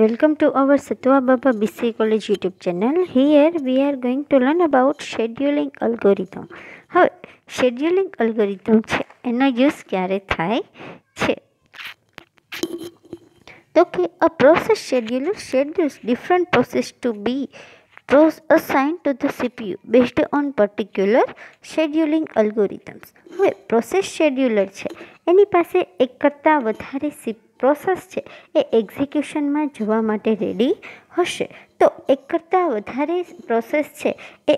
welcome to our Satwa Baba BC College YouTube channel. Here we are going to learn about scheduling algorithm. હવે scheduling algorithm છે એનો use ક્યારે થાય છે તો કે a process scheduler schedules different process to be pros assign to the CPU based on particular scheduling algorithms હવે process scheduler છે એની પાસે એક કરતાં વધારે સીપીયુ પ્રોસેસ છે એ એક્ઝિક્યુશનમાં જવા માટે રેડી હશે તો એક કરતાં વધારે પ્રોસેસ છે એ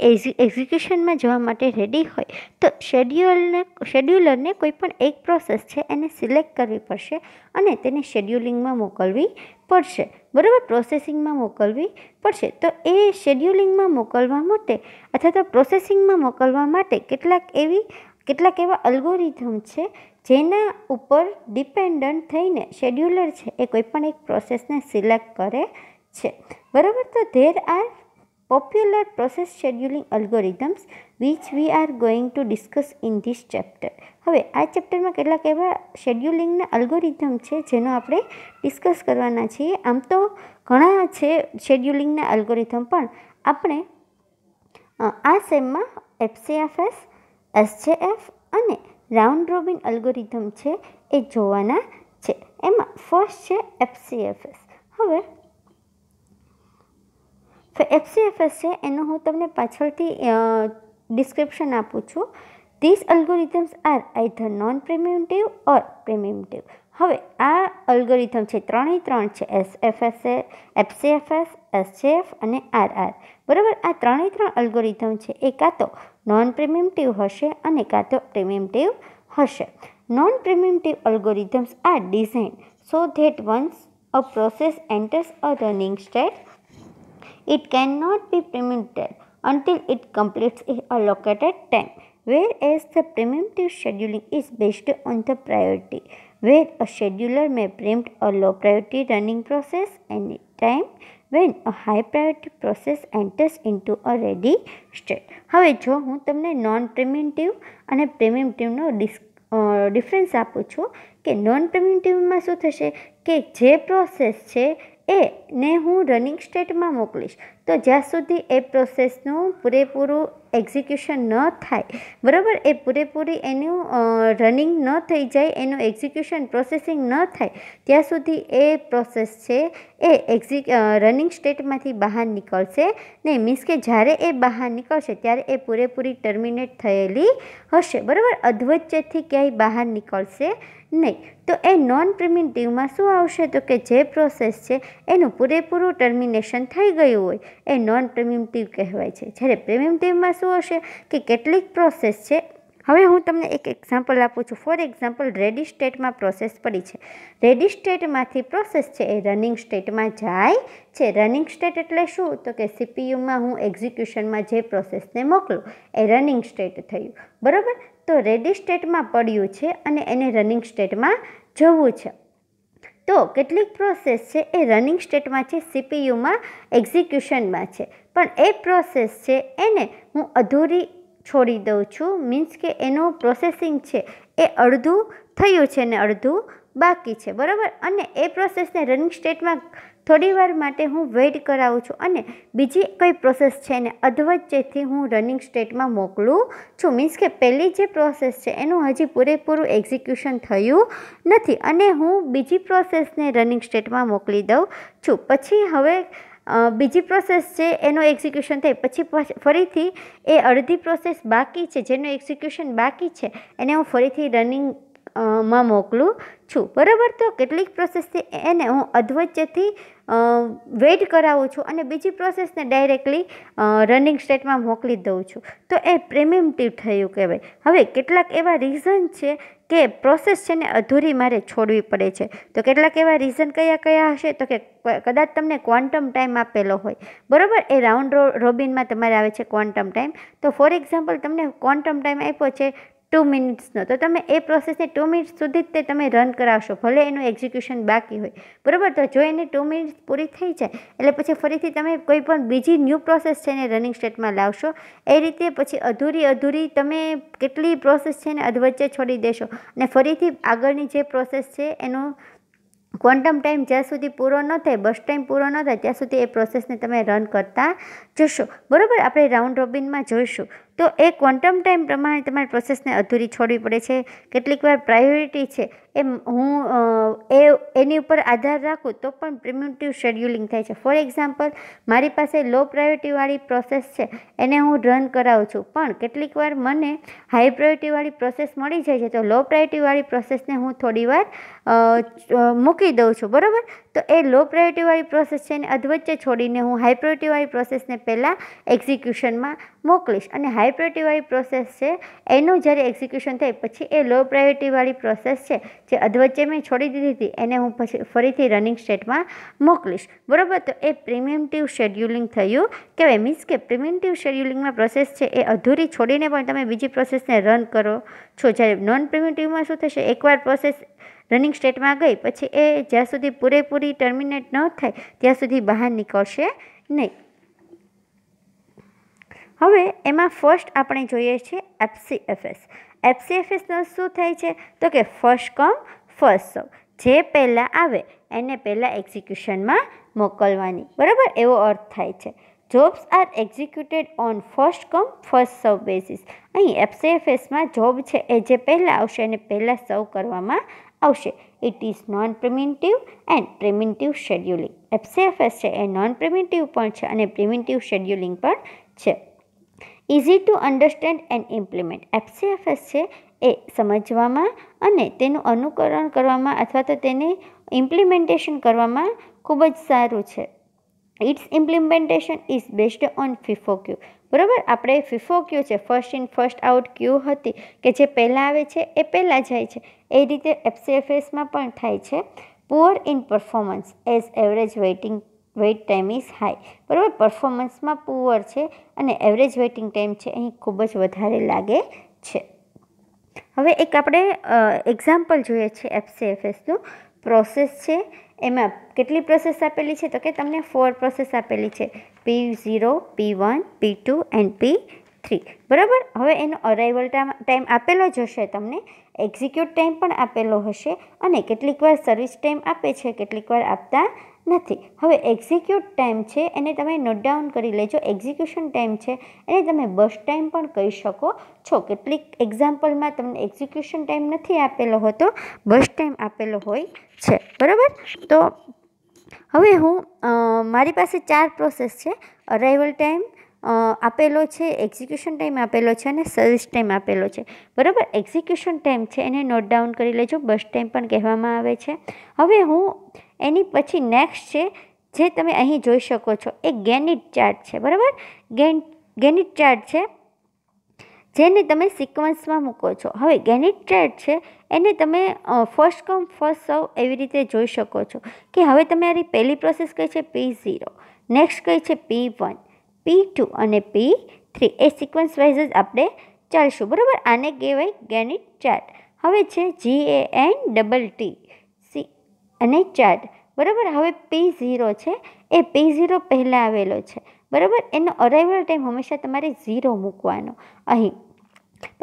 એક્ઝિક્યુશનમાં જવા માટે રેડી હોય તો શેડ્યુઅલને શેડ્યુલરને કોઈ પણ એક પ્રોસેસ છે એને સિલેક્ટ કરવી પડશે અને તેને શેડ્યુલિંગમાં મોકલવી પડશે બરાબર પ્રોસેસિંગમાં મોકલવી પડશે તો એ શેડ્યુલિંગમાં મોકલવા માટે અથવા તો પ્રોસેસિંગમાં મોકલવા માટે કેટલાક એવી કેટલાક એવા અલ્ગોરિધમ છે જેના ઉપર ડિપેન્ડન્ટ થઈને શેડ્યુલર છે એ કોઈપણ એક પ્રોસેસને સિલેક્ટ કરે છે બરાબર તો there are popular process scheduling algorithms which we are going to discuss in this chapter હવે આ ચેપ્ટરમાં કેટલાક એવા શેડ્યુલિંગના અલ્ગોરિધમ છે જેનો આપણે ડિસ્કસ કરવાના છીએ આમ તો ઘણા છે શેડ્યુલિંગના અલ્ગોરિધમ પણ આપણે આ સેમમાં એપ્સિયાફેસ એસજેએફ અને રાઉન્ડ રોબિન અલ્ગોરિધમ છે એ જોવાના છે એમાં ફર્સ્ટ છે એફસીએફએસ હવે એફસીએફએસ છે એનું હું તમને પાછળથી ડિસ્ક્રિપ્શન આપું છું this algorithms are either non preemptive or preemptive હવે આ અલ્ગોરિધમ છે ત્રણેય ત્રણ છે એસ એફએસ એફસીએફએસ એસજેએફ અને આરઆર બરાબર આ ત્રણેય ત્રણ અલ્ગોરિધમ છે એ કાં તો Non-preemptive હશે અને કાં તો પ્રિમિમટિવ હશે non preemptive algorithms are designed so that once a process enters a running it cannot be preempted until it completes a allocated time whereas the preemptive scheduling is based on the priority where a scheduler may preempt a low priority running process anytime. When a high priority process enters into a ready state હવે જો હું તમને non પ્રિમિન્ટિવ અને પ્રિમેન્ટિવનો disk difference આપું છું કે non પ્રિમેન્ટિવમાં શું થશે કે જે પ્રોસેસ છે એ ને હું રનિંગ સ્ટેટમાં મોકલીશ તો જ્યાં સુધી એ પ્રોસેસનું પૂરેપૂરું એક્ઝિક્યુશન ન થાય બરાબર એ પૂરેપૂરી એનું રનિંગ ન થઈ જાય એનું એક્ઝિક્યુશન પ્રોસેસિંગ ન થાય ત્યાં સુધી એ પ્રોસેસ છે એ એક્ઝિ રનિંગ સ્ટેટમાંથી બહાર નીકળશે નહીં મીન્સ કે જ્યારે એ બહાર નીકળશે ત્યારે એ પૂરેપૂરી ટર્મિનેટ થયેલી હશે બરાબર અધવચ્ચેથી ક્યાંય બહાર નીકળશે નહીં તો એ નોન પ્રિમિટિવમાં શું આવશે તો કે જે પ્રોસેસ છે એનું પૂરેપૂરું ટર્મિનેશન થઈ ગયું હોય એ નોન ટીવ કહેવાય છે જ્યારે પ્રીમિયમ ટીવમાં શું હશે કે કેટલીક પ્રોસેસ છે હવે હું તમને એક એક્ઝામ્પલ આપું છું ફોર એક્ઝામ્પલ રેડી સ્ટેટમાં પ્રોસેસ પડી છે રેડી સ્ટેટમાંથી પ્રોસેસ છે એ રનિંગ સ્ટેટમાં જાય છે રનિંગ સ્ટેટ એટલે શું તો કે સીપીયુમાં હું એક્ઝિક્યુશનમાં જે પ્રોસેસને મોકલું એ રનિંગ સ્ટેટ થયું બરાબર તો રેડી સ્ટેટમાં પડ્યું છે અને એને રનિંગ સ્ટેટમાં જવું છે તો કેટલીક પ્રોસેસ છે એ રનિંગ સ્ટેટમાં છે સીપીયુમાં એક્ઝિક્યુશનમાં છે પણ એ પ્રોસેસ છે એને હું અધૂરી છોડી દઉં છું મીન્સ કે એનું પ્રોસેસિંગ છે એ અડધું થયું છે ને અડધું બાકી છે બરાબર અને એ પ્રોસેસને રનિંગ સ્ટેટમાં થોડી વાર માટે હું વેઇટ કરાવું છું અને બીજી કઈ પ્રોસેસ છે એને અધવચ્ચેથી હું રનિંગ સ્ટેટમાં મોકલું છું મીન્સ કે પહેલી જે પ્રોસેસ છે એનું હજી પૂરેપૂરું એક્ઝિક્યુશન થયું નથી અને હું બીજી પ્રોસેસને રનિંગ સ્ટેટમાં મોકલી દઉં છું પછી હવે બીજી પ્રોસેસ છે એનું એક્ઝિક્યુશન થાય પછી ફરીથી એ અડધી પ્રોસેસ બાકી છે જેનું એક્ઝિક્યુશન બાકી છે એને હું ફરીથી રનિંગ માં મોકલું છું બરાબર તો કેટલીક પ્રોસેસ છે એને હું અધવચ્ચેથી વેઇટ કરાવું છું અને બીજી પ્રોસેસને ડાયરેક્ટલી રનિંગ સ્ટેટમાં મોકલી દઉં છું તો એ પ્રેમિમટિવ થયું કહેવાય હવે કેટલાક એવા રીઝન છે કે પ્રોસેસ છે ને અધૂરી મારે છોડવી પડે છે તો કેટલાક એવા રીઝન કયા કયા હશે તો કે કદાચ તમને ક્વોન્ટમ ટાઈમ આપેલો હોય બરાબર એ રાઉન્ડ રોબિનમાં તમારે આવે છે ક્વોન્ટમ ટાઈમ તો ફોર એક્ઝામ્પલ તમને ક્વોન્ટમ ટાઈમ આપ્યો છે ટુ મિનિટ્સનો તો તમે એ પ્રોસેસને ટુ મિનિટ સુધી જ તે તમે રન કરાવશો ભલે એનું એક્ઝિક્યુશન બાકી હોય બરાબર તો જો એને ટુ મિનિટ પૂરી થઈ જાય એટલે પછી ફરીથી તમે કોઈ પણ બીજી ન્યૂ પ્રોસેસ છે એને રનિંગ સ્ટેટમાં લાવશો એ રીતે પછી અધૂરી અધૂરી તમે કેટલી પ્રોસેસ છે એને અધવચ્ચે છોડી દેશો અને ફરીથી આગળની જે પ્રોસેસ છે એનો ક્વોન્ટમ ટાઈમ જ્યાં સુધી પૂરો ન થાય બસ ટાઈમ પૂરો ન થાય ત્યાં સુધી એ પ્રોસેસને તમે રન કરતા જશો બરાબર આપણે રાઉન્ડ રોબિનમાં જોઈશું તો એ ક્વોન્ટમ ટાઈમ પ્રમાણે તમારી પ્રોસેસને અધૂરી છોડવી પડે છે કેટલીક વાર પ્રાયોરિટી છે એ હું એ એની ઉપર આધાર રાખું તો પણ પ્રિમ્યુટિવ શેડ્યુલિંગ થાય છે ફોર એક્ઝામ્પલ મારી પાસે લો પ્રાયોરિટીવાળી પ્રોસેસ છે એને હું રન કરાવું છું પણ કેટલીક વાર મને હાઈ પ્રાયોરિટીવાળી પ્રોસેસ મળી જાય છે તો લો પ્રાયોરિટીવાળી પ્રોસેસને હું થોડી વાર મૂકી દઉં છું બરાબર તો એ લો પ્રાયોરિટીવાળી પ્રોસેસ છે એને અધવચ્ચે છોડીને હું હાઈ પ્રાયોરિટીવાળી પ્રોસેસને પહેલાં એક્ઝિક્યુશનમાં મોકલીશ અને હાઈ પ્રાયોરિટીવાળી પ્રોસેસ છે એનું જ્યારે એક્ઝિક્યુશન થાય પછી એ લો પ્રાયોરિટીવાળી પ્રોસેસ છે જે અધવચ્ચે મેં છોડી દીધી હતી એને હું પછી ફરીથી રનિંગ સ્ટેટમાં મોકલીશ બરાબર તો એ પ્રિમેન્ટિવ શેડ્યુલિંગ થયું કહેવાય મીન્સ કે પ્રિમેન્ટિવ શેડ્યુલિંગમાં પ્રોસેસ છે એ અધૂરી છોડીને પણ તમે બીજી પ્રોસેસને રન કરો છો જ્યારે નોન પ્રિમેન્ટિવમાં શું થશે એકવાર પ્રોસેસ રનિંગ સ્ટેટમાં ગઈ પછી એ જ્યાં સુધી પૂરેપૂરી ટર્મિનેટ ન થાય ત્યાં સુધી બહાર નીકળશે નહીં હવે એમાં ફર્સ્ટ આપણે જોઈએ છીએ એફસીએફએસ એફસીએફએસનો શું થાય છે તો કે ફર્સ્ટ કોમ ફર્સ્ટ સર્વ જે પહેલાં આવે એને પહેલાં એક્ઝિક્યુશનમાં મોકલવાની બરાબર એવો અર્થ થાય છે jobs are executed on first come first serve basis અહીં એફસીએફએસમાં જોબ છે એ જે પહેલાં આવશે એને પહેલાં સર્વ કરવામાં આવશે it is non preemptive and preemptive scheduling FCFS છે એ નોન પ્રિમિન્ટિવ પણ છે અને પ્રિમિન્ટિવ શેડ્યુલિંગ પણ છે easy to understand and implement FCFS છે એ સમજવામાં અને તેનું અનુકરણ કરવામાં અથવા તો તેને ઇમ્પ્લિમેન્ટેશન કરવામાં ખૂબ જ સારું છે its implementation is based on FIFO queue બરાબર આપણે ફિફો ક્યુ છે first in first out queue હતી કે જે પહેલાં આવે છે એ પહેલાં જાય છે એ રીતે એફસીએફએસમાં પણ થાય છે poor in performance as average waiting wait time is high બરાબર પરફોર્મન્સમાં પુઅર છે અને એવરેજ વેઇટિંગ ટાઈમ છે અહીં ખૂબ જ વધારે લાગે છે હવે એક આપણે એક્ઝામ્પલ જોઈએ છે એફસીએફએસનું પ્રોસેસ છે એમાં કેટલી પ્રોસેસ આપેલી છે તો કે તમને ફોર પ્રોસેસ આપેલી છે P zero P one P two and P three બરાબર હવે એનો અરાઇવલ ટાઈમ આપેલો જ હશે તમને એક્ઝિક્યુટ ટાઈમ પણ આપેલો હશે અને કેટલીક વાર સર્વિસ ટાઈમ આપે છે કેટલીક વાર આપતા નથી હવે એક્ઝિક્યુટ ટાઈમ છે એને તમે નોટ ડાઉન કરી લેજો એક્ઝિક્યુશન ટાઈમ છે એને તમે બસ ટાઈમ પણ કહી શકો છો કેટલીક એક્ઝામ્પલમાં તમને એક્ઝિક્યુશન ટાઈમ નથી આપેલો હોતો બસ ટાઈમ આપેલો હોય છે બરાબર તો હવે હું મારી પાસે ચાર પ્રોસેસ છે અરાઇવલ ટાઈમ આપેલો છે એક્ઝિક્યુશન ટાઈમ આપેલો છે અને સર્વિસ ટાઈમ આપેલો છે બરાબર એક્ઝિક્યુશન ટાઈમ છે એને નોટ ડાઉન કરી લેજો બસ ટાઈમ પણ કહેવામાં આવે છે હવે હું એની પછી નેક્સ્ટ છે જે તમે અહીં જોઈ શકો છો એ ગેનિટ ચાર્ટ છે બરાબર ગેન ગેનિટ ચાર્ટ છે જેને તમે સિક્વન્સમાં મૂકો છો હવે ગેનિટ ચાર્ટ છે એને તમે ફર્સ્ટ કમ ફર્સ્ટ સર્વ એવી રીતે જોઈ શકો છો કે હવે તમારી પહેલી પ્રોસેસ કઈ છે પી ઝીરો નેક્સ્ટ કઈ છે પી વન પી ટુ અને પી થ્રી એ સિક્વન્સ વાઇઝ જ આપણે ચાલશું બરાબર આને કહેવાય ગેનિટ ચાર્ટ હવે છે G A N double T અને ચાર્ટ બરાબર હવે પી ઝીરો છે એ પી ઝીરો પહેલાં આવેલો છે બરાબર એનો અરાઇવલ ટાઈમ હંમેશા તમારે ઝીરો મૂકવાનો અહીં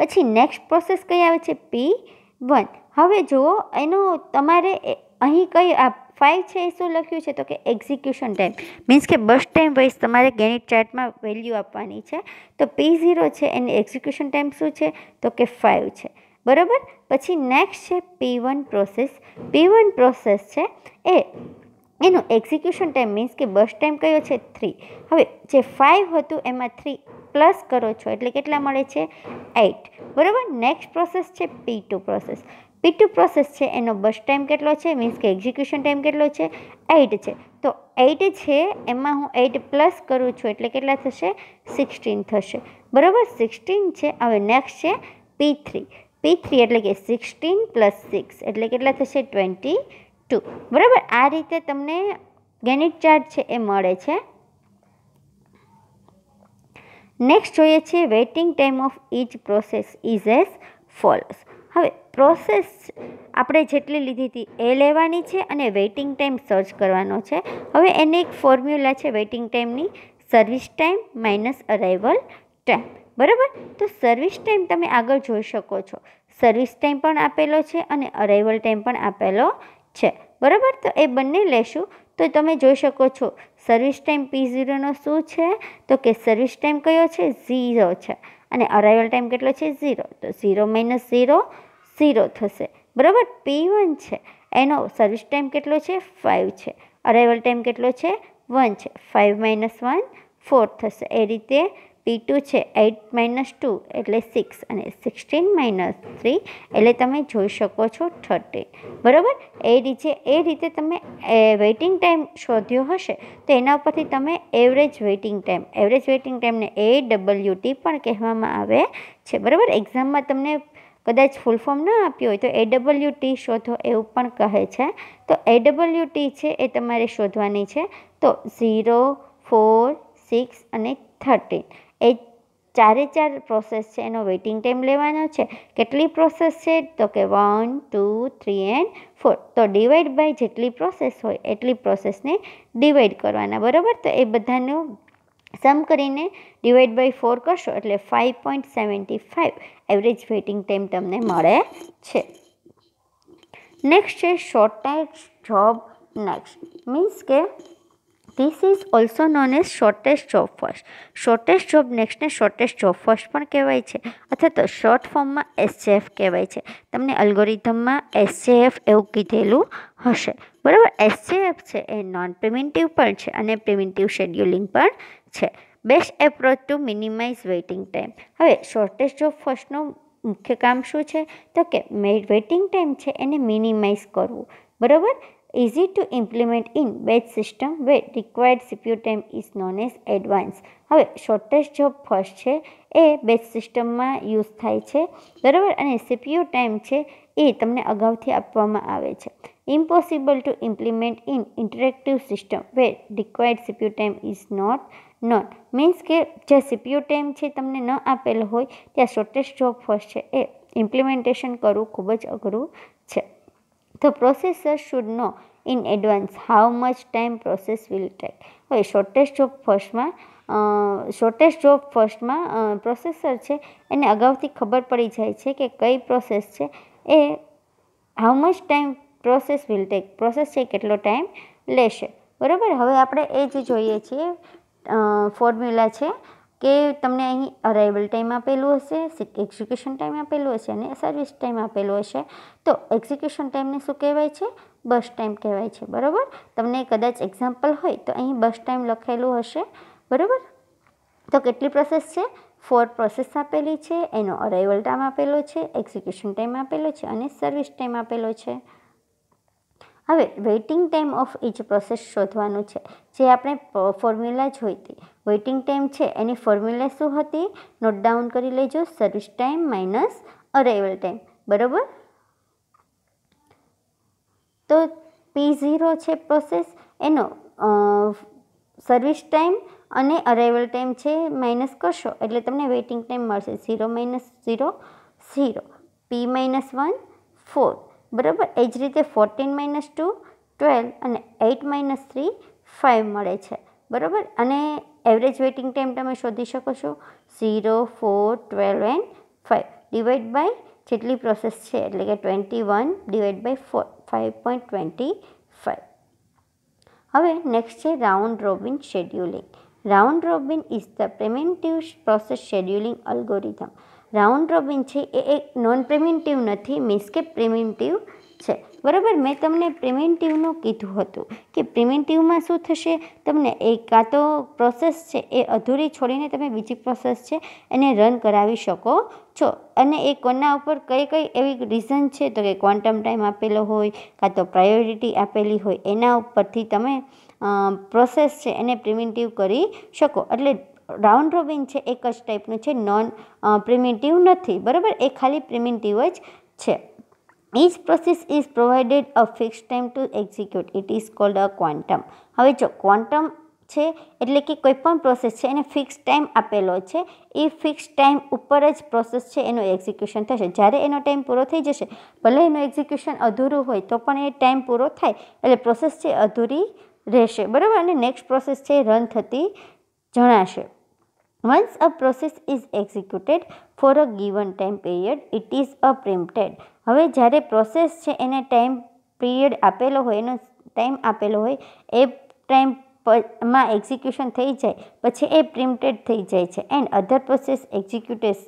પછી નેક્સ્ટ પ્રોસેસ કઈ આવે છે પી વન હવે જુઓ એનો તમારે અહીં કઈ આ ફાઇવ છે એ શું લખ્યું છે તો કે એક્ઝિક્યુશન ટાઈમ મીન્સ કે બસ ટાઈમ વાઇઝ તમારે ગેનિટ ચાર્ટમાં વેલ્યુ આપવાની છે તો પી ઝીરો છે એની એક્ઝિક્યુશન ટાઈમ શું છે તો કે ફાઇવ છે બરાબર પછી નેક્સ્ટ છે P one process P one process છે એ એનું એક્ઝિક્યુશન ટાઈમ મીન્સ કે બસ ટાઈમ કયો છે થ્રી હવે જે ફાઇવ હતું એમાં થ્રી પ્લસ કરો છો એટલે કેટલા મળે છે એટ બરાબર નેક્સ્ટ પ્રોસેસ છે P two process P two process છે એનો બસ ટાઈમ કેટલો છે મીન્સ કે એક્ઝિક્યુશન ટાઈમ કેટલો છે એટ છે તો એટ છે એમાં હું એટ પ્લસ કરું છું એટલે કેટલા થશે સિક્સટીન થશે બરાબર સિક્સટીન છે હવે નેક્સ્ટ છે પી થ્રી પી થ્રી એટલે કે સિક્સટીન પ્લસ સિક્સ એટલે કેટલા થશે ટ્વેન્ટી ટુ બરાબર આ રીતે તમને ગેનિટ ચાર્ટ છે એ મળે છે નેક્સ્ટ જોઈએ છીએ waiting time of each process is as follows હવે પ્રોસેસ આપણે જેટલી લીધી હતી એ લેવાની છે અને વેઇટિંગ ટાઈમ સર્ચ કરવાનો છે હવે એને એક ફોર્મ્યુલા છે વેઇટિંગ ટાઈમની service time minus arrival time બરાબર તો સર્વિસ ટાઈમ તમે આગળ જોઈ શકો છો સર્વિસ ટાઈમ પણ આપેલો છે અને અરાઇવલ ટાઈમ પણ આપેલો છે બરાબર તો એ બંને લેશું તો તમે જોઈ શકો છો સર્વિસ ટાઈમ પી ઝીરોનો શું છે તો કે સર્વિસ ટાઈમ કયો છે ઝીરો છે અને અરાઇવલ ટાઈમ કેટલો છે ઝીરો તો ઝીરો માઇનસ ઝીરો ઝીરો થશે બરાબર પી વન છે એનો સર્વિસ ટાઈમ કેટલો છે ફાઇવ છે અરાઇવલ ટાઈમ કેટલો છે વન છે ફાઇવ માઇનસ વન ફોર થશે એ રીતે પી ટુ છે એટ માઇનસ ટુ એટલે સિક્સ અને સિક્સટીન માઇનસ થ્રી એટલે તમે જોઈ શકો છો થર્ટી બરાબર એ રીતે એ રીતે તમે વેઇટિંગ ટાઈમ શોધ્યો હશે તો એના ઉપરથી તમે average waiting time average waiting ટાઈમને એ ડબલ્યુ ટી પણ કહેવામાં આવે છે બરાબર એક્ઝામમાં તમને કદાચ ફૂલ ફોર્મ ન આપ્યું હોય તો એ ડબલ્યુ ટી શોધો એવું પણ કહે છે તો એ ડબલ્યુ ટી છે એ તમારે શોધવાની છે તો ઝીરો ફોર સિક્સ અને થર્ટીન એ ચારે ચાર પ્રોસેસ છે એનો વેઇટિંગ ટાઈમ લેવાનો છે કેટલી પ્રોસેસ છે તો કે one two three and four તો ડિવાઈડ બાય જેટલી પ્રોસેસ હોય એટલી પ્રોસેસને ડિવાઈડ કરવાના બરાબર તો એ બધાનું સમ કરીને ડિવાઈડ બાય ફોર કરશો એટલે five point seventy five average waiting time તમને મળે છે નેક્સ્ટ છે શોર્ટેજ જોબ નેક્સ્ટ મીન્સ કે this is also known as shortest job first shortest job નેક્સ્ટને શોર્ટેસ્ટ જોબ ફર્સ્ટ પણ કહેવાય છે અથવા તો શોર્ટ ફોર્મમાં એસજેએફ કહેવાય છે તમને અલ્ગોરિધમમાં એસજેએફ એવું કીધેલું હશે બરાબર એસજેએફ છે એ નોન પ્રિમેન્ટિવ પણ છે અને પ્રિમેન્ટિવ શેડ્યુલિંગ પણ છે best approach to minimize waiting time હવે શોર્ટેસ્ટ જોબ ફર્સ્ટનું મુખ્ય કામ શું છે તો કે વેઇટિંગ ટાઈમ છે એને મિનિમાઇઝ કરવું બરાબર easy to implement in batch system where required CPU time is known as advance હવે શોર્ટેસ્ટ જોબ ફર્સ્ટ છે એ બેચ સિસ્ટમમાં યુઝ થાય છે બરાબર અને સીપીયુ ટાઈમ છે એ તમને અગાઉથી આપવામાં આવે છે impossible to implement in interactive system where required CPU time is not not means કે જે સીપીયુ ટાઈમ છે તમને ન આપેલો હોય ત્યાં શોર્ટેસ્ટ જોબ ફર્સ્ટ છે એ ઇમ્પ્લિમેન્ટેશન કરવું ખૂબ જ અઘરું The processor should know in advance how much time process will take હવે શોર્ટેસ્ટ જોબ ફર્સ્ટમાં શોર્ટેસ્ટ જોબ ફર્સ્ટમાં પ્રોસેસર છે એને અગાઉથી ખબર પડી જાય છે કે કઈ પ્રોસેસ છે એ how much time process will take process છે કેટલો ટાઈમ લેશે બરાબર હવે આપણે એ જ જોઈએ છીએ ફોર્મ્યુલા છે કે તમને અહીં અરાઇવલ ટાઈમ આપેલું હશે એક્ઝિક્યુશન ટાઈમ આપેલું હશે અને સર્વિસ ટાઈમ આપેલું હશે તો એક્ઝિક્યુશન ટાઈમને શું કહેવાય છે બસ ટાઈમ કહેવાય છે બરાબર તમને કદાચ એક્ઝામ્પલ હોય તો અહીં બસ ટાઈમ લખેલું હશે બરાબર તો કેટલી પ્રોસેસ છે ફોર પ્રોસેસ આપેલી છે એનો અરાઇવલ ટાઈમ આપેલો છે એક્ઝિક્યુશન ટાઈમ આપેલો છે અને સર્વિસ ટાઈમ આપેલો છે હવે waiting time of each process શોધવાનું છે જે આપણે ફોર્મ્યુલા જોઈતી વેઇટિંગ ટાઈમ છે એની ફોર્મ્યુલા શું હતી નોટ ડાઉન કરી લેજો service time minus arrival time બરાબર તો પી ઝીરો છે પ્રોસેસ એનો સર્વિસ ટાઈમ અને અરાઇવલ ટાઈમ છે માઇનસ કરશો એટલે તમને વેઇટિંગ ટાઈમ મળશે zero minus zero zero P minus one four બરાબર એ જ રીતે ફોર્ટીન માઇનસ ટુ ટ્વેલ્વ અને એઇટ માઇનસ થ્રી ફાઇવ મળે છે બરાબર અને એવરેજ વેઇટિંગ ટાઈમ તમે શોધી શકો છો zero four twelve and five divide by જેટલી પ્રોસેસ છે એટલે કે twenty one divide by four five point twenty five હવે નેક્સ્ટ છે round robin scheduling round robin is the preemptive process scheduling algorithm round robin છે એ એક non પ્રેમેન્ટિવ નથી મીન્સ કે પ્રેમેન્ટિવ છે બરાબર મેં તમને પ્રિવેન્ટિવનું કીધું હતું કે પ્રિવેન્ટિવમાં શું થશે તમને એ કાં તો પ્રોસેસ છે એ અધૂરી છોડીને તમે બીજી પ્રોસેસ છે એને રન કરાવી શકો છો અને એ કોના ઉપર કઈ કઈ એવી રીઝન છે તો કે ક્વોન્ટમ ટાઈમ આપેલો હોય કાં તો પ્રાયોરિટી આપેલી હોય એના ઉપરથી તમે પ્રોસેસ છે એને પ્રિવેન્ટિવ કરી શકો એટલે રાઉન્ડ રોબિન છે એક જ ટાઈપનું છે નોન પ્રિમેટિવ નથી બરાબર એ ખાલી પ્રિમેટિવ જ છે Each process is provided a fixed time to execute. It is called a quantum. હવે જો ક્વોન્ટમ છે એટલે કે કોઈ પણ પ્રોસેસ છે એને ફિક્સ ટાઈમ આપેલો છે એ ફિક્સ ટાઈમ ઉપર જ પ્રોસેસ છે એનું એક્ઝિક્યુશન થશે જ્યારે એનો ટાઈમ પૂરો થઈ જશે ભલે એનું એક્ઝિક્યુશન અધૂરું હોય તો પણ એ ટાઈમ પૂરો થાય એટલે પ્રોસેસ છે અધૂરી રહેશે બરાબર અને નેક્સ્ટ પ્રોસેસ છે રન થતી જણાશે once a process is executed for a given time period it is a preempted હવે જ્યારે પ્રોસેસ છે એને ટાઈમ પીરિયડ આપેલો હોય એનો ટાઈમ આપેલો હોય એ ટાઈમ માં એક્ઝિક્યુશન થઈ જાય પછી એ પ્રિન્ટેડ થઈ જાય છે and other process executes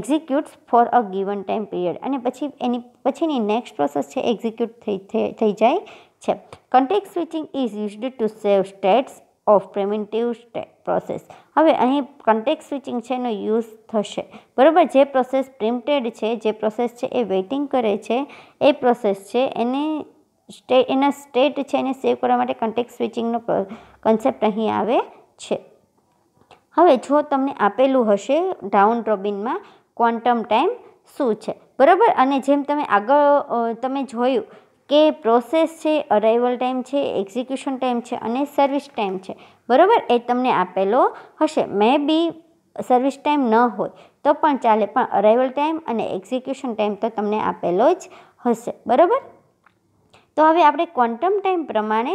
executes for a given time period અને પછી એની પછીની નેક્સ્ટ પ્રોસેસ છે એક્ઝિક્યુટ થઈ થઈ જાય છે context switching is used to save states of preempted process હવે અહીં કન્ટેક સ્વિચિંગ છે એનો યુઝ થશે બરાબર જે પ્રોસેસ પ્રિમ્ટેડ છે જે પ્રોસેસ છે એ વેઇટિંગ કરે છે એ પ્રોસેસ છે એને સ્ટે એના સ્ટેટ છે એને સેવ કરવા માટે કન્ટેક સ્વિચિંગનો કન્સેપ્ટ અહીં આવે છે હવે જો તમને આપેલું હશે ડાઉન રોબિનમાં ક્વોન્ટમ ટાઈમ શું છે બરાબર અને જેમ તમે આગળ તમે જોયું કે પ્રોસેસ છે અરાઇવલ ટાઈમ છે એક્ઝિક્યુશન ટાઈમ છે અને સર્વિસ ટાઈમ છે બરાબર એ તમને આપેલો હશે મે બી સર્વિસ ટાઈમ ન હોય તો પણ ચાલે પણ અરાઇવલ ટાઈમ અને એક્ઝિક્યુશન ટાઈમ તો તમને આપેલો જ હશે બરાબર તો હવે આપણે ક્વોન્ટમ ટાઈમ પ્રમાણે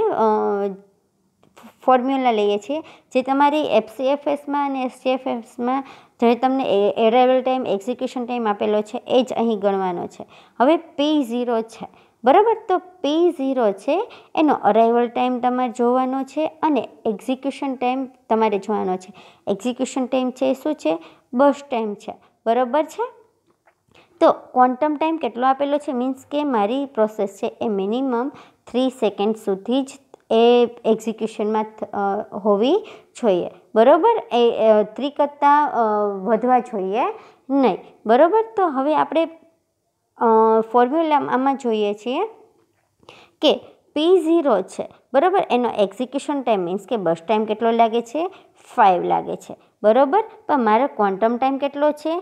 ફોર્મ્યુલા લઈએ છીએ જે તમારી એફસીએફએસમાં અને એસસીએફએસમાં જે તમને એરાઇવલ ટાઈમ એક્ઝિક્યુશન ટાઈમ આપેલો છે એ જ અહીં ગણવાનો છે હવે પી ઝીરો છે બરાબર તો પી ઝીરો છે એનો અરાઇવલ ટાઈમ તમારે જોવાનો છે અને એક્ઝિક્યુશન ટાઈમ તમારે જોવાનો છે એક્ઝિક્યુશન ટાઈમ છે એ શું છે બસ ટાઈમ છે બરાબર છે તો ક્વોન્ટમ ટાઈમ કેટલો આપેલો છે મીન્સ કે મારી પ્રોસેસ છે એ મિનિમમ થ્રી સેકન્ડ સુધી જ એ એક્ઝિક્યુશનમાં હોવી જોઈએ બરાબર એ ત્રિકતા વધવા જોઈએ નહીં બરાબર તો હવે આપણે ફોર્મ્યુલા આમાં જોઈએ છીએ કે પી ઝીરો છે બરાબર એનો એક્ઝિક્યુશન ટાઈમ મીન્સ કે બસ ટાઈમ કેટલો લાગે છે ફાઇવ લાગે છે બરાબર પણ મારો ક્વોન્ટમ ટાઈમ કેટલો છે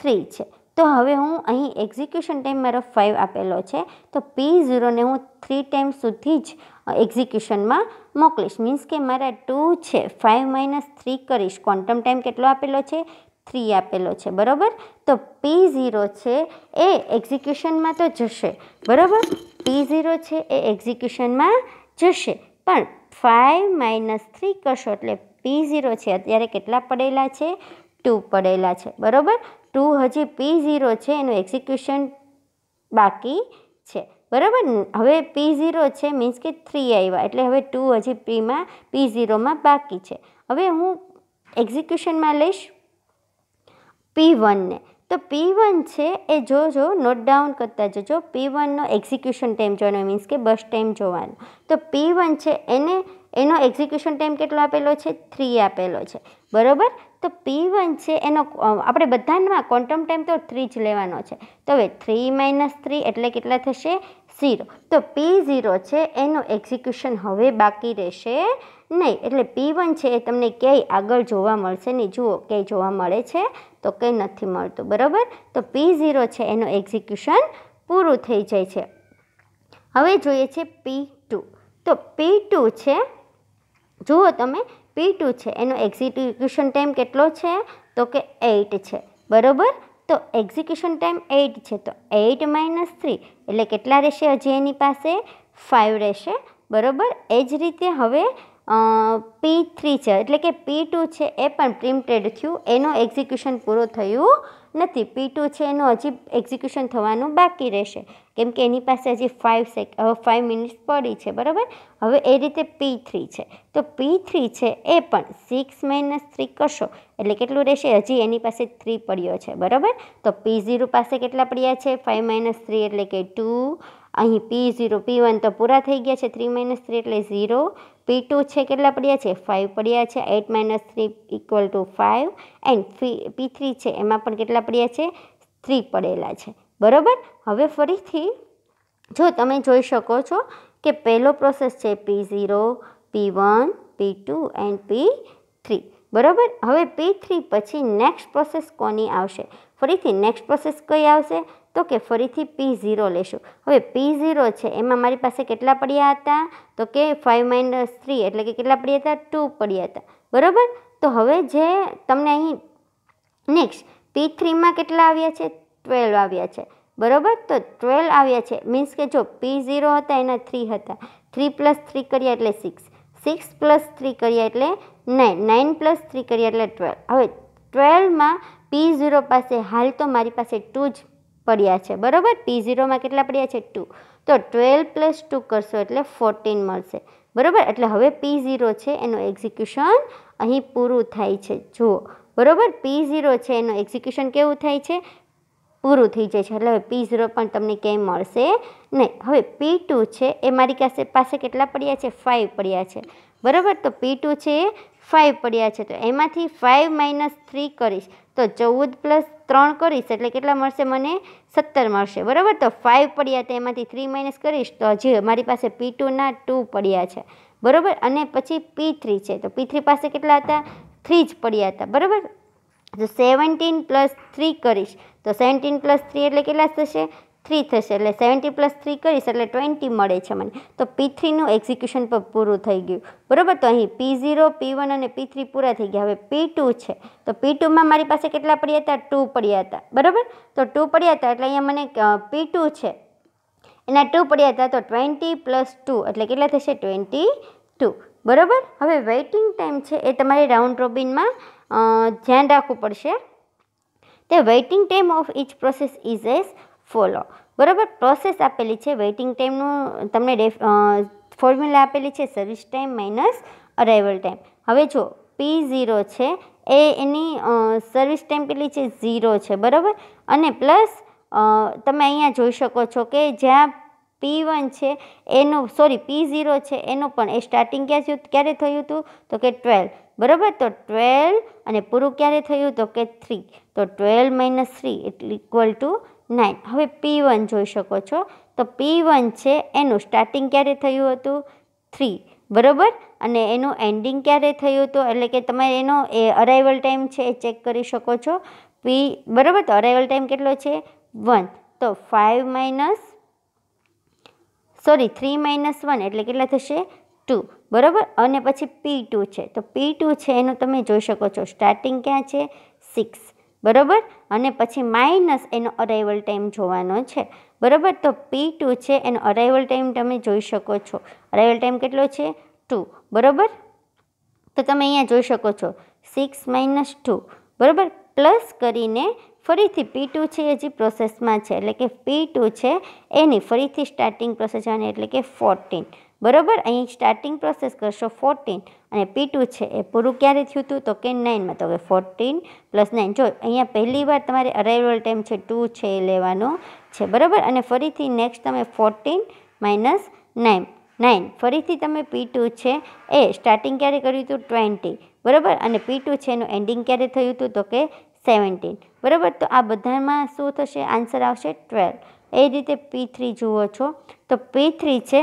થ્રી છે તો હવે હું અહીં એક્ઝિક્યુશન ટાઈમ મારો ફાઇવ આપેલો છે તો પી ઝીરોને હું થ્રી ટાઈમ સુધી જ એક્ઝિક્યુશનમાં મોકલીશ મીન્સ કે મારા ટુ છે ફાઇવ માઇનસ થ્રી કરીશ ક્વોન્ટમ ટાઈમ કેટલો આપેલો છે થ્રી આપેલો છે બરાબર તો પી ઝીરો છે એ એક્ઝિક્યુશનમાં તો જશે બરાબર પી ઝીરો છે એ એક્ઝિક્યુશનમાં જશે પણ ફાઇવ માઇનસ થ્રી કરશો એટલે પી ઝીરો છે અત્યારે કેટલા પડેલા છે ટુ પડેલા છે બરાબર ટુ હજી પી ઝીરો છે એનું એક્ઝિક્યુશન બાકી છે બરાબર હવે પી ઝીરો છે મીન્સ કે થ્રી આવ્યા એટલે હવે ટુ હજી પીમાં પી ઝીરોમાં બાકી છે હવે હું એક્ઝિક્યુશનમાં લઈશ પી વનને તો પી વન છે એ જોજો નોટ ડાઉન કરતા જજો પી વનનો એક્ઝિક્યુશન ટાઈમ જોવાનો મીન્સ કે બસ ટાઈમ જોવાનો તો પી વન છે એને એનો એક્ઝિક્યુશન ટાઈમ કેટલો આપેલો છે થ્રી આપેલો છે બરાબર તો પી વન છે એનો આપણે બધામાં ક્વોન્ટમ ટાઈમ તો થ્રી જ લેવાનો છે તો હવે થ્રી માઇનસ થ્રી એટલે કેટલા થશે ઝીરો તો પી ઝીરો છે એનું એક્ઝિક્યુશન હવે બાકી રહેશે નહીં એટલે પી વન છે એ તમને ક્યાંય આગળ જોવા મળશે નહીં જુઓ ક્યાંય જોવા મળે છે તો કંઈ નથી મળતું બરાબર તો પી ઝીરો છે એનું એક્ઝિક્યુશન પૂરું થઈ જાય છે હવે જોઈએ છે પી ટુ તો પી ટુ છે જુઓ તમે પી ટુ છે એનો એક્ઝિક્યુશન ટાઈમ કેટલો છે તો કે એઇટ છે બરાબર તો એક્ઝિક્યુશન ટાઈમ એઇટ છે તો એઇટ માઇનસ થ્રી એટલે કેટલા રહેશે હજી એની પાસે ફાઇવ રહેશે બરાબર એ જ રીતે હવે પી થ્રી છે એટલે કે પી ટુ છે એ પણ પ્રિન્ટેડ થયું એનો એક્ઝિક્યુશન પૂરો થયું નથી પી ટુ છે એનું હજી એક્ઝિક્યુશન થવાનું બાકી રહેશે કેમ કે એની પાસે હજી ફાઇવ સેક ફાઇવ મિનિટ્સ પડી છે બરાબર હવે એ રીતે પી થ્રી છે તો પી થ્રી છે એ પણ સિક્સ માઇનસ થ્રી કરશો એટલે કેટલું રહેશે હજી એની પાસે થ્રી પડ્યો છે બરાબર તો પી ઝીરો પાસે કેટલા પડ્યા છે ફાઇવ માઇનસ થ્રી એટલે કે ટુ અહીં પી ઝીરો પી વન તો પૂરા થઈ ગયા છે થ્રી માઇનસ થ્રી એટલે ઝીરો પી ટુ છે કેટલા પડ્યા છે ફાઇવ પડ્યા છે eight minus three equal to five and P three છે એમાં પણ કેટલા પડ્યા છે થ્રી પડેલા છે બરાબર હવે ફરીથી જો તમે જોઈ શકો છો કે પહેલો પ્રોસેસ છે P zero P one P two and P three બરાબર હવે પી થ્રી પછી નેક્સ્ટ પ્રોસેસ કોની આવશે ફરીથી નેક્સ્ટ પ્રોસેસ કઈ આવશે તો કે ફરીથી પી ઝીરો લેશું હવે પી ઝીરો છે એમાં મારી પાસે કેટલા પડ્યા હતા તો કે ફાઇવ માઇનસ થ્રી એટલે કે કેટલા પડ્યા હતા ટુ પડ્યા હતા બરાબર તો હવે જે તમને અહીં નેક્સ્ટ પી થ્રીમાં કેટલા આવ્યા છે ટ્વેલ્વ આવ્યા છે બરાબર તો ટ્વેલ્વ આવ્યા છે મીન્સ કે જો પી ઝીરો હતા એના થ્રી હતા થ્રી પ્લસ થ્રી કર્યા એટલે સિક્સ સિક્સ પ્લસ થ્રી કર્યા એટલે નાઇન નાઇન પ્લસ થ્રી કર્યા એટલે ટ્વેલ્વ હવે ટ્વેલ્વમાં પી ઝીરો પાસે હાલ તો મારી પાસે ટુ જ પડ્યા છે બરાબર પી ઝીરોમાં કેટલા પડ્યા છે ટુ તો ટ્વેલ્વ પ્લસ ટુ કરશો એટલે ફોર્ટીન મળશે બરાબર એટલે હવે પી ઝીરો છે એનું એક્ઝિક્યુશન અહીં પૂરું થાય છે જુઓ બરાબર પી ઝીરો છે એનું એક્ઝિક્યુશન કેવું થાય છે પૂરું થઈ જાય છે એટલે હવે પી ઝીરો પણ તમને ક્યાંય મળશે નહીં હવે પી ટુ છે એ મારી પાસે પાસે કેટલા પડ્યા છે ફાઇવ પડ્યા છે બરાબર તો પી ટુ છે ફાઇવ પડ્યા છે તો એમાંથી ફાઇવ માઇનસ થ્રી કરીશ તો ચૌદ પ્લસ ત્રણ કરીશ એટલે કેટલા મળશે મને સત્તર મળશે બરાબર તો ફાઇવ પડ્યા તો એમાંથી થ્રી માઇનસ કરીશ તો હજી મારી પાસે પી ટુના ટુ પડ્યા છે બરાબર અને પછી પી થ્રી છે તો પી થ્રી પાસે કેટલા હતા થ્રી જ પડ્યા હતા બરાબર તો સેવન્ટીન પ્લસ થ્રી કરીશ તો સેવન્ટીન પ્લસ થ્રી એટલે કેટલા થશે થ્રી થશે એટલે સેવન્ટી પ્લસ થ્રી કરીશ એટલે ટ્વેન્ટી મળે છે મને તો પી થ્રીનું એક્ઝિક્યુશન પણ પૂરું થઈ ગયું બરાબર તો અહીં પી ઝીરો પી વન અને પી થ્રી પૂરા થઈ ગયા હવે પી ટુ છે તો પી ટુમાં મારી પાસે કેટલા પડ્યા હતા ટુ પડ્યા હતા બરાબર તો ટુ પડ્યા હતા એટલે અહીંયા મને પી ટુ છે એના ટુ પડ્યા હતા તો ટ્વેન્ટી પ્લસ ટુ એટલે કેટલા થશે ટ્વેન્ટી ટુ બરાબર હવે વેઇટિંગ ટાઈમ છે એ તમારે રાઉન્ડ રોબિનમાં ધ્યાન રાખવું પડશે તે waiting time of each process is as follow બરાબર પ્રોસેસ આપેલી છે વેઇટિંગ ટાઈમનું તમને ડેફ ફોર્મ્યુલા આપેલી છે service time minus arrival time હવે જો પી ઝીરો છે એ એની સર્વિસ ટાઈમ પેલી છે ઝીરો છે બરાબર અને પ્લસ તમે અહીંયા જોઈ શકો છો કે જ્યાં પી વન છે એનો સોરી પી ઝીરો છે એનું પણ એ સ્ટાર્ટિંગ ક્યાં થયું ક્યારે થયું હતું તો કે ટ્વેલ્વ બરાબર તો ટ્વેલ્વ અને પૂરું ક્યારે થયું તો કે થ્રી તો ટ્વેલ્વ માઇનસ થ્રી એટલે ઇક્વલ ટુ નાઇન હવે પી વન જોઈ શકો છો તો પી વન છે એનું સ્ટાર્ટિંગ ક્યારે થયું હતું થ્રી બરાબર અને એનું એન્ડિંગ ક્યારે થયું હતું એટલે કે તમે એનો એ અરાઇવલ ટાઈમ છે એ ચેક કરી શકો છો પી બરાબર તો અરાઇવલ ટાઈમ કેટલો છે વન તો five minus sorry three minus one એટલે કેટલા થશે ટુ બરાબર અને પછી પી ટુ છે તો પી ટુ છે એનું તમે જોઈ શકો છો સ્ટાર્ટિંગ ક્યાં છે સિક્સ બરાબર અને પછી માઇનસ એનો અરાઇવલ ટાઈમ જોવાનો છે બરાબર તો પી ટુ છે એનો અરાઇવલ ટાઈમ તમે જોઈ શકો છો અરાઇવલ ટાઈમ કેટલો છે ટુ બરાબર તો તમે અહીંયા જોઈ શકો છો સિક્સ માઇનસ ટુ બરાબર પ્લસ કરીને ફરીથી પી ટુ છે એ હજી પ્રોસેસમાં છે એટલે કે પી ટુ છે એની ફરીથી સ્ટાર્ટિંગ પ્રોસેસ એટલે કે ફોર્ટીન બરોબર અહીં સ્ટાર્ટિંગ પ્રોસેસ કરશો ફોર્ટીન અને પી છે એ પૂરું ક્યારે થયું હતું તો કે નાઇનમાં તો કે ફોર્ટીન પ્લસ નાઇન જો અહીંયા પહેલી વાર તમારે અરાઇવલ ટાઈમ છે ટુ છે એ લેવાનો છે બરાબર અને ફરીથી નેક્સ્ટ તમે ફોર્ટીન માઇનસ નાઇન નાઇન ફરીથી તમે પી છે એ સ્ટાર્ટિંગ ક્યારે કર્યું હતું ટ્વેન્ટી બરાબર અને પી છે એનું એન્ડિંગ ક્યારે થયું હતું તો કે સેવન્ટીન બરાબર તો આ બધામાં શું થશે આન્સર આવશે ટ્વેલ્વ એ રીતે પી થ્રી જુઓ છો તો પી થ્રી છે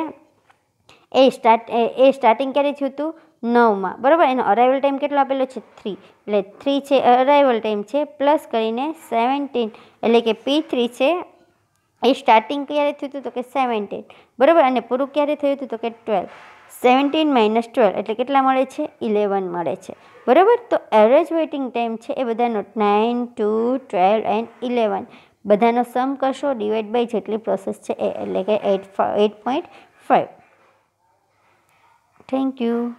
એ સ્ટાર્ટ એ સ્ટાર્ટિંગ ક્યારે થયું હતું નવમાં બરાબર એનો અરાઇવલ ટાઈમ કેટલો આપેલો છે થ્રી એટલે થ્રી છે અરાઇવલ ટાઈમ છે પ્લસ કરીને સેવન્ટીન એટલે કે પી થ્રી છે એ સ્ટાર્ટિંગ ક્યારે થયું હતું તો કે સેવન્ટીન બરાબર અને પૂરું ક્યારે થયું હતું તો કે ટ્વેલ્વ સેવન્ટીન માઇનસ ટ્વેલ્વ એટલે કેટલા મળે છે ઇલેવન મળે છે બરાબર તો એવરેજ વેઇટિંગ ટાઈમ છે એ બધાનો nine two twelve and eleven બધાનો સમ કરશો ડિવાઈડ બાય જેટલી પ્રોસેસ છે એ એટલે કે eight eight point five Thank you.